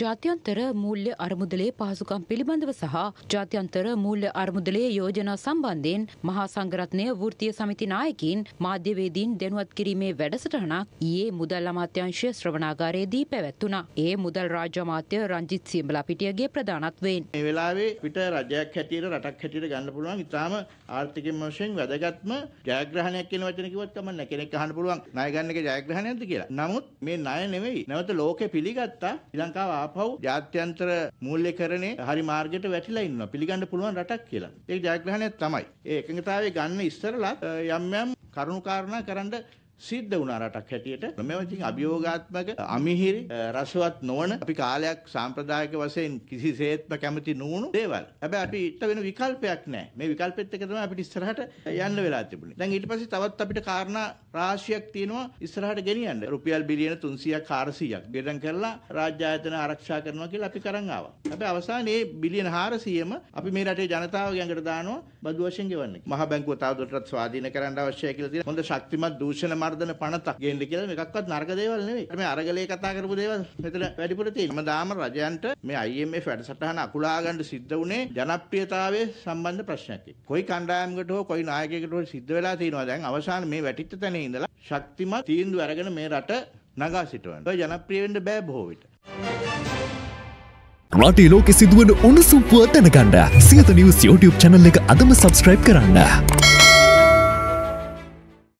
ජාත්‍යන්තර මූල්‍ය අරමුදලේ පහසුකම් පිළිබඳව සහ ජාත්‍යන්තර මූල්‍ය අරමුදලේ යෝජනා සම්බන්ධයෙන් මහා සංගරත්නය වෘත්තීය සමිති නායකින් මාධ්‍යවේදීන් දෙනුවත් කිරීමේ වැඩසටහනක් ඊයේ මුදල් අමාත්‍යංශය ශ්‍රවණාගාරයේදී පැවැත්වුණා. ඒ මුදල් රාජ්‍ය අමාත්‍ය රංජිත් සියඹලා පිටියගේ ප්‍රධානත්වයෙන්. මේ වෙලාවේ පිට රජයක් හැටියට රටක් හැටියට ගන්න පුළුවන් ඉතාම ආර්ථිකයෙන් වශයෙන් වැදගත්ම ජයග්‍රහණයක් කියන වචන කිව්වත් කමක් නැහැ. කෙනෙක් අහන්න පුළුවන් ණය ගන්න එක ජයග්‍රහණයක්ද කියලා. නමුත් මේ ණය නෙවෙයි. නැවත ලෝකෙ පිළිගත්තා ශ්‍රී ලංකාව ආපහු ජාත්‍යන්තර මූල්‍යකරණේ හරි මාර්ගයට වැටිලා ඉන්නවා. පිළිගන්න පුළුවන් රටක් කියලා. ඒක ජයග්‍රහණයක් තමයි. ඒ එකඟතාවය ගන්න ඉස්සරලා යම් යම් කරුණු කාරණා කරන්න සිද්ධ වුණ රටක් හැටියට මෙව ඉතින් අභියෝගාත්මක අමිහිරි රසවත් නොවන අපි කාලයක් සාම්ප්‍රදායික වශයෙන් කිසිසේත්ම කැමති නොවුණු දේවල්. හැබැයි අපි ඊට වෙන විකල්පයක් නැහැ. මේ විකල්පෙත් එක තමයි අපිට ඉස්සරහට යන්න වෙලා තිබුණේ. දැන් ඊට පස්සේ තවත් අපිට කාරණා රාශියක් තියෙනවා ඉස්සරහට ගෙනියන්න. රුපියල් බිලියන 300ක් 400ක් ගෙඩම් කරලා රාජ්‍ය ආයතන ආරක්ෂා කරනවා කියලා අපි කරන් ආවා. හැබැයි අවසානයේ මේ බිලියන 400ම අපි මේ රටේ ජනතාව ගැඟට දානවා බදු වශයෙන් ගෙවන්නේ. මහ බැංකුව තවදුරටත් ස්වාධීන කරන්න අවශ්‍යයි කියලා තියෙන හොඳ ශක්තිමත් දූෂණ මර්ධන පනතක් ගේන්න කියලා මේකක්වත් නරක දේවල් නෙවෙයි. මේ අරගලේ කතා කරපු දේවල් මෙතන වැඩිපුර තියෙනවා. දාම රජයන්ට මේ IMF වැඩසටහන අකුලා ගන්න සිද්ධ වුණේ ජනප්‍රියතාවයේ සම්බන්ධ ප්‍රශ්නයක් එක්ක. කොයි කණ්ඩායමකට හෝ කොයි නායකයෙකුට හෝ සිද්ධ වෙලා තියෙනවා දැන් අවසාන මේ වැටිච්ච තැනේ ඉඳලා ශක්තිමත් තීන්දුව අරගෙන මේ රට නගා සිටවන්න. ඔය ජනප්‍රිය වෙන්න බෑ බොහෝ විට. රටේ ලෝකෙ සිදුවන උණුසුම් පුව දැනගන්න සියත නිවුස් YouTube channel එක අදම subscribe කරන්න.